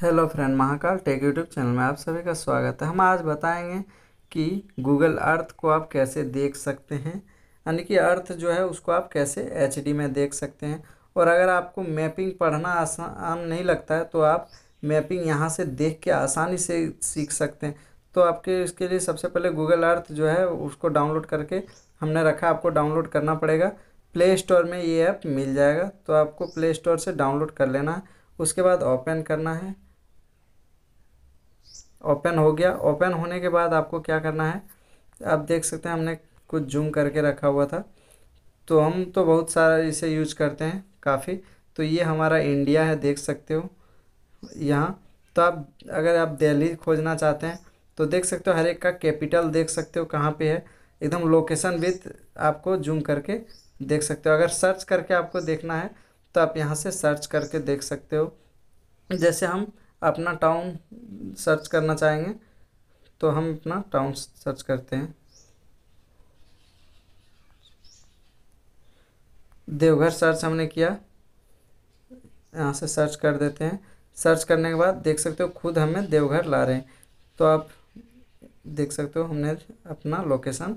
hello friend Mahakal tech YouTube channel में आप सभी का स्वागत है हम आज बताएंगे कि गूगल अर्थ को आप कैसे देख सकते हैं यानी कि अर्थ जो है उसको आप कैसे एच में देख सकते हैं और अगर आपको मैपिंग पढ़ना आसान नहीं लगता है तो आप मैपिंग यहाँ से देख के आसानी से सीख सकते हैं तो आपके इसके लिए सबसे पहले गूगल अर्थ जो है उसको डाउनलोड करके हमने रखा आपको डाउनलोड करना पड़ेगा प्ले स्टोर में ये ऐप मिल जाएगा तो आपको प्ले स्टोर से डाउनलोड कर लेना है उसके बाद ओपन करना है ओपन हो गया ओपन होने के बाद आपको क्या करना है आप देख सकते हैं हमने कुछ जूम करके रखा हुआ था तो हम तो बहुत सारा इसे यूज करते हैं काफ़ी तो ये हमारा इंडिया है देख सकते हो यहाँ तो आप अगर आप दिल्ली खोजना चाहते हैं तो देख सकते हो हर एक का कैपिटल देख सकते हो कहाँ पे है एकदम लोकेशन विथ आपको जूम करके देख सकते हो अगर सर्च करके आपको देखना है तो आप यहाँ से सर्च करके देख सकते हो जैसे हम अपना टाउन सर्च करना चाहेंगे तो हम अपना टाउन सर्च करते हैं देवघर सर्च हमने किया यहाँ से सर्च कर देते हैं सर्च करने के बाद देख सकते हो खुद हमें देवघर ला रहे हैं तो आप देख सकते हो हमने अपना लोकेशन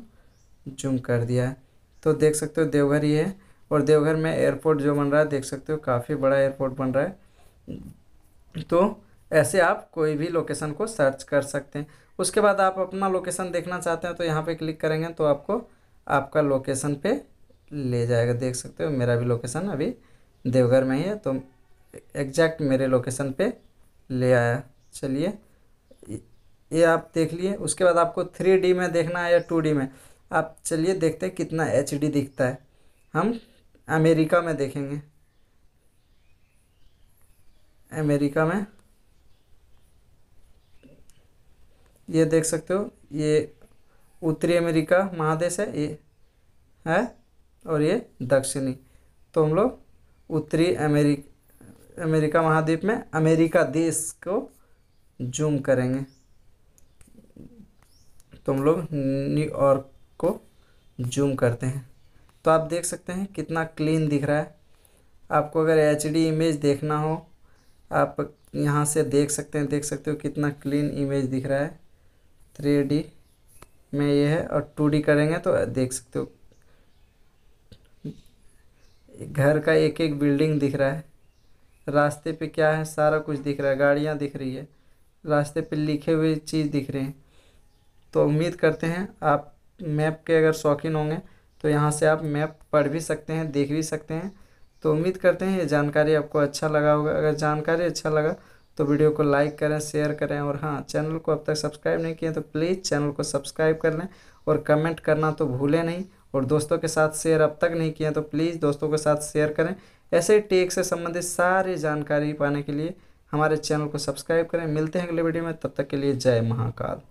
जूम कर दिया है तो देख सकते हो देवघर ही है और देवघर में एयरपोर्ट जो बन रहा है देख सकते हो काफ़ी बड़ा एयरपोर्ट बन रहा है तो ऐसे आप कोई भी लोकेशन को सर्च कर सकते हैं उसके बाद आप अपना लोकेशन देखना चाहते हैं तो यहाँ पे क्लिक करेंगे तो आपको आपका लोकेशन पे ले जाएगा देख सकते हो मेरा भी लोकेशन अभी देवघर में ही है तो एग्जैक्ट मेरे लोकेशन पे ले आया चलिए ये आप देख लिए उसके बाद आपको थ्री डी में देखना है या टू डी में आप चलिए देखते हैं कितना एच डी दिखता है हम अमेरिका में देखेंगे अमेरिका में ये देख सकते हो ये उत्तरी अमेरिका महादेश है ये है और ये दक्षिणी तो हम लोग उत्तरी अमेरिका अमेरिका महाद्वीप में अमेरिका देश को जूम करेंगे तो हम लोग न्यूयॉर्क को जूम करते हैं तो आप देख सकते हैं कितना क्लीन दिख रहा है आपको अगर एच इमेज देखना हो आप यहाँ से देख सकते हैं देख सकते हो कितना क्लीन इमेज दिख रहा है थ्री डी में ये है और टू डी करेंगे तो देख सकते हो घर का एक एक बिल्डिंग दिख रहा है रास्ते पे क्या है सारा कुछ दिख रहा है गाड़ियाँ दिख रही है रास्ते पे लिखे हुए चीज़ दिख रहे हैं तो उम्मीद करते हैं आप मैप के अगर शौकीन होंगे तो यहाँ से आप मैप पढ़ भी सकते हैं देख भी सकते हैं तो उम्मीद करते हैं ये जानकारी आपको अच्छा लगा होगा अगर जानकारी अच्छा लगा तो वीडियो को लाइक करें शेयर करें और हाँ चैनल को अब तक सब्सक्राइब नहीं किए तो प्लीज़ चैनल को सब्सक्राइब कर लें और कमेंट करना तो भूलें नहीं और दोस्तों के साथ शेयर अब तक नहीं किए तो प्लीज़ दोस्तों के साथ शेयर करें ऐसे ही टेक से संबंधित सारी जानकारी पाने के लिए हमारे चैनल को सब्सक्राइब करें मिलते हैं अगले वीडियो में तब तक के लिए जय महाकाल